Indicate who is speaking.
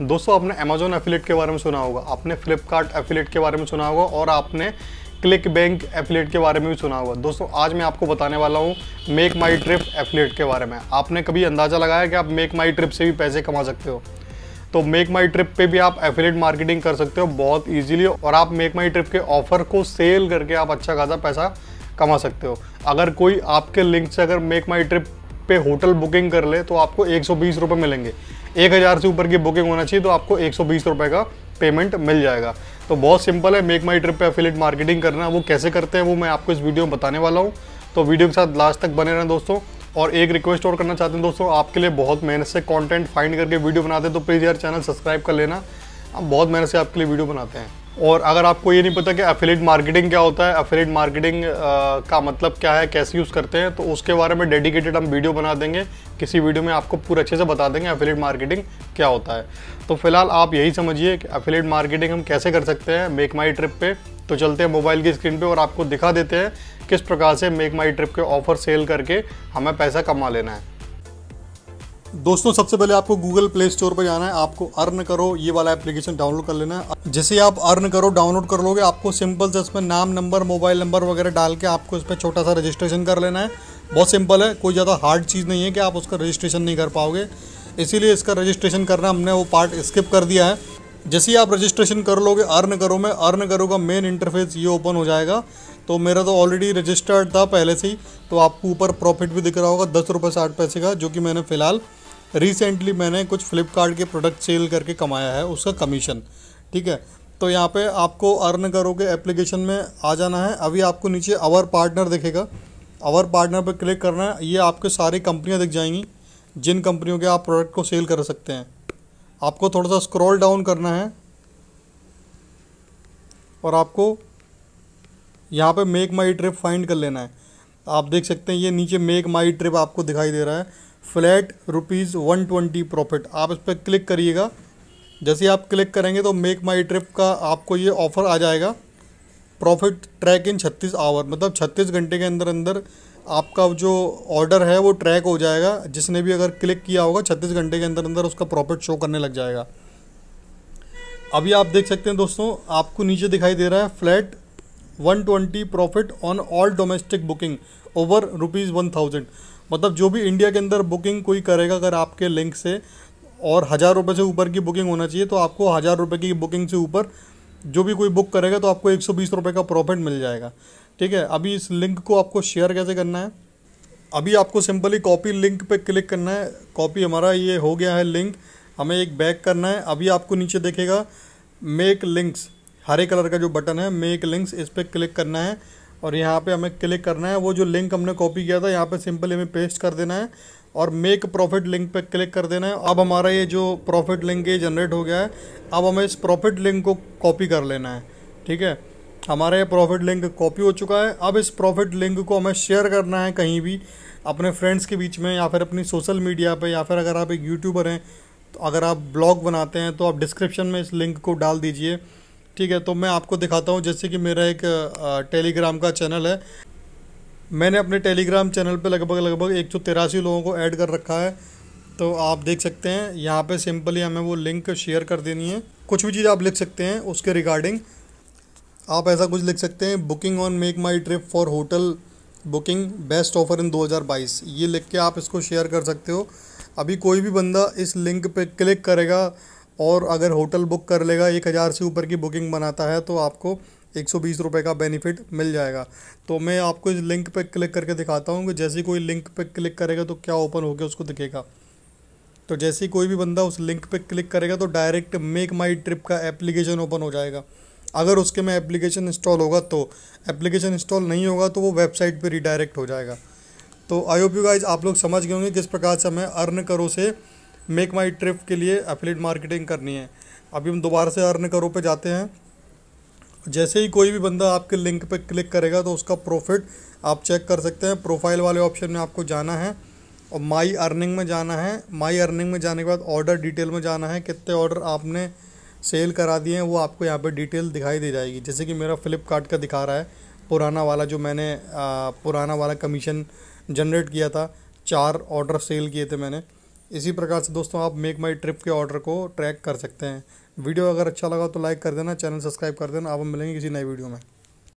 Speaker 1: दोस्तों आपने Amazon affiliate के बारे में सुना होगा आपने फ्लिपकार्ट एफिलेट के बारे में सुना होगा और आपने क्लिक बैंक एफिलेट के बारे में भी सुना होगा दोस्तों आज मैं आपको बताने वाला हूँ मेक माई ट्रिप एफिलेट के बारे में आपने कभी अंदाज़ा लगाया कि आप मेक माई ट्रिप से भी पैसे कमा सकते हो तो मेक माई ट्रिप पे भी आप एफिलेट मार्केटिंग कर सकते हो बहुत ईजिली और आप मेक माई ट्रिप के ऑफर को सेल करके आप अच्छा खासा पैसा कमा सकते हो अगर कोई आपके लिंक से अगर मेक माई ट्रिप पे होटल बुकिंग कर ले तो आपको एक सौ मिलेंगे एक हज़ार से ऊपर की बुकिंग होना चाहिए तो आपको एक सौ का पेमेंट मिल जाएगा तो बहुत सिंपल है मेक माई ट्रिप पे अफिलेट मार्केटिंग करना वो कैसे करते हैं वो मैं आपको इस वीडियो में बताने वाला हूँ तो वीडियो के साथ लास्ट तक बने रहें दोस्तों और एक रिक्वेस्ट और करना चाहते हैं दोस्तों आपके लिए बहुत मेहनत से कॉन्टेंट फाइंड करके वीडियो बनाते हैं तो प्लीज़ यार चैनल सब्सक्राइब कर लेना हम बहुत मेहनत से आपके लिए वीडियो बनाते हैं और अगर आपको ये नहीं पता कि एफिलेट मार्केटिंग क्या होता है एफिलेट मार्केटिंग का मतलब क्या है कैसे यूज़ करते हैं तो उसके बारे में डेडिकेटेड हम वीडियो बना देंगे किसी वीडियो में आपको पूरा अच्छे से बता देंगे एफिलेट मार्केटिंग क्या होता है तो फिलहाल आप यही समझिए कि एफिलेट मार्केटिंग हम कैसे कर सकते हैं मेक माई ट्रिप पर तो चलते हैं मोबाइल की स्क्रीन पर और आपको दिखा देते हैं किस प्रकार से मेक माई ट्रिप के ऑफ़र सेल करके हमें पैसा कमा लेना है दोस्तों सबसे पहले आपको गूगल प्ले स्टोर पर जाना है आपको अर्न करो ये वाला एप्लीकेशन डाउनलोड कर लेना है जैसे आप अर्न करो डाउनलोड कर लोगे आपको सिंपल से इसमें नाम नंबर मोबाइल नंबर वगैरह डाल के आपको इस पर छोटा सा रजिस्ट्रेशन कर लेना है बहुत सिंपल है कोई ज़्यादा हार्ड चीज़ नहीं है कि आप उसका रजिस्ट्रेशन नहीं कर पाओगे इसीलिए इसका रजिस्ट्रेशन करना हमने वो पार्ट स्किप कर दिया है जैसे ही आप रजिस्ट्रेशन कर लोगे अर्न करो में अर्न करो का मेन इंटरफेस ये ओपन हो जाएगा तो मेरा तो ऑलरेडी रजिस्टर्ड था पहले से ही तो आपको ऊपर प्रॉफिट भी दिख रहा होगा दस रुपये साठ पैसे का जो कि मैंने फ़िलहाल रिसेंटली मैंने कुछ फ्लिपकार्ट के प्रोडक्ट सेल करके कमाया है उसका कमीशन ठीक है तो यहाँ पे आपको अर्न करोगे एप्लीकेशन में आ जाना है अभी आपको नीचे अवर पार्टनर दिखेगा अवर पार्टनर पर क्लिक करना है ये आपके सारी कंपनियाँ दिख जाएंगी जिन कंपनियों के आप प्रोडक्ट को सेल कर सकते हैं आपको थोड़ा सा स्क्रॉल डाउन करना है और आपको यहाँ पे मेक माई ट्रिप फाइंड कर लेना है आप देख सकते हैं ये नीचे मेक माई ट्रिप आपको दिखाई दे रहा है flat rupees one twenty profit आप इस पर क्लिक करिएगा जैसे आप क्लिक करेंगे तो मेक माई ट्रिप का आपको ये ऑफ़र आ जाएगा प्रॉफिट ट्रैक इन छत्तीस आवर मतलब छत्तीस घंटे के अंदर अंदर आपका जो ऑर्डर है वो ट्रैक हो जाएगा जिसने भी अगर क्लिक किया होगा छत्तीस घंटे के अंदर अंदर उसका प्रॉफिट शो करने लग जाएगा अभी आप देख सकते हैं दोस्तों आपको नीचे दिखाई दे रहा है flat 120 profit on all domestic booking over rupees one thousand मतलब जो भी इंडिया के अंदर बुकिंग कोई करेगा अगर आपके लिंक से और हज़ार रुपये से ऊपर की बुकिंग होना चाहिए तो आपको हज़ार रुपये की बुकिंग से ऊपर जो भी कोई बुक करेगा तो आपको एक सौ बीस रुपये का प्रॉफिट मिल जाएगा ठीक है अभी इस लिंक को आपको शेयर कैसे करना है अभी आपको सिंपली कॉपी लिंक पर क्लिक करना है कॉपी हमारा ये हो गया है लिंक हमें एक बैक करना है अभी आपको नीचे देखेगा मेक लिंक्स हरे कलर का जो बटन है मेक लिंक्स इस पर क्लिक करना है और यहाँ पे हमें क्लिक करना है वो जो लिंक हमने कॉपी किया था यहाँ पे सिंपली हमें पेस्ट कर देना है और मेक प्रॉफिट लिंक पे क्लिक कर देना है अब हमारा ये जो प्रॉफिट लिंक ये जनरेट हो गया है अब हमें इस प्रॉफिट लिंक को कॉपी कर लेना है ठीक है हमारा ये प्रॉफिट लिंक कॉपी हो चुका है अब इस प्रॉफिट लिंक को हमें शेयर करना है कहीं भी अपने फ्रेंड्स के बीच में या फिर अपनी सोशल मीडिया पर या फिर अगर आप एक यूट्यूबर हैं तो अगर आप ब्लॉग बनाते हैं तो आप डिस्क्रिप्शन में इस लिंक को डाल दीजिए ठीक है तो मैं आपको दिखाता हूँ जैसे कि मेरा एक टेलीग्राम का चैनल है मैंने अपने टेलीग्राम चैनल पे लगभग लगभग एक सौ तिरासी लोगों को ऐड कर रखा है तो आप देख सकते हैं यहाँ पे सिंपली हमें वो लिंक शेयर कर देनी है कुछ भी चीज़ आप लिख सकते हैं उसके रिगार्डिंग आप ऐसा कुछ लिख सकते हैं booking on make my trip for hotel booking best offer in 2022 ये लिख के आप इसको शेयर कर सकते हो अभी कोई भी बंदा इस लिंक पे क्लिक करेगा और अगर होटल बुक कर लेगा एक हज़ार से ऊपर की बुकिंग बनाता है तो आपको एक सौ बीस रुपये का बेनिफिट मिल जाएगा तो मैं आपको इस लिंक पर क्लिक करके दिखाता हूँ कि जैसे कोई लिंक पर क्लिक करेगा तो क्या ओपन होकर उसको दिखेगा तो जैसे कोई भी बंदा उस लिंक पर क्लिक करेगा तो डायरेक्ट मेक माई ट्रिप का एप्लीकेशन ओपन हो जाएगा अगर उसके में एप्लीकेशन इंस्टॉल होगा तो एप्लीकेशन इंस्टॉल नहीं होगा तो वो वेबसाइट पर रिडायरेक्ट हो जाएगा तो आई होप यू गाइज आप लोग समझ गए होंगे किस प्रकार से मैं अर्न करो से मेक माई ट्रिप के लिए एफिलेट मार्केटिंग करनी है अभी हम दोबारा से अर्न करो पे जाते हैं जैसे ही कोई भी बंदा आपके लिंक पे क्लिक करेगा तो उसका प्रॉफिट आप चेक कर सकते हैं प्रोफाइल वाले ऑप्शन में आपको जाना है और माई अर्निंग में जाना है माई अर्निंग में जाने के बाद ऑर्डर डिटेल में जाना है कितने ऑर्डर आपने सेल करा दिए हैं वो आपको यहाँ पे डिटेल दिखाई दे जाएगी जैसे कि मेरा फ़्लिपकार्ट का दिखा रहा है पुराना वाला जो मैंने आ, पुराना वाला कमीशन जनरेट किया था चार ऑर्डर सेल किए थे मैंने इसी प्रकार से दोस्तों आप मेक माई ट्रिप के ऑर्डर को ट्रैक कर सकते हैं वीडियो अगर अच्छा लगा तो लाइक कर देना चैनल सब्सक्राइब कर देना आप मिलेंगे किसी नए वीडियो में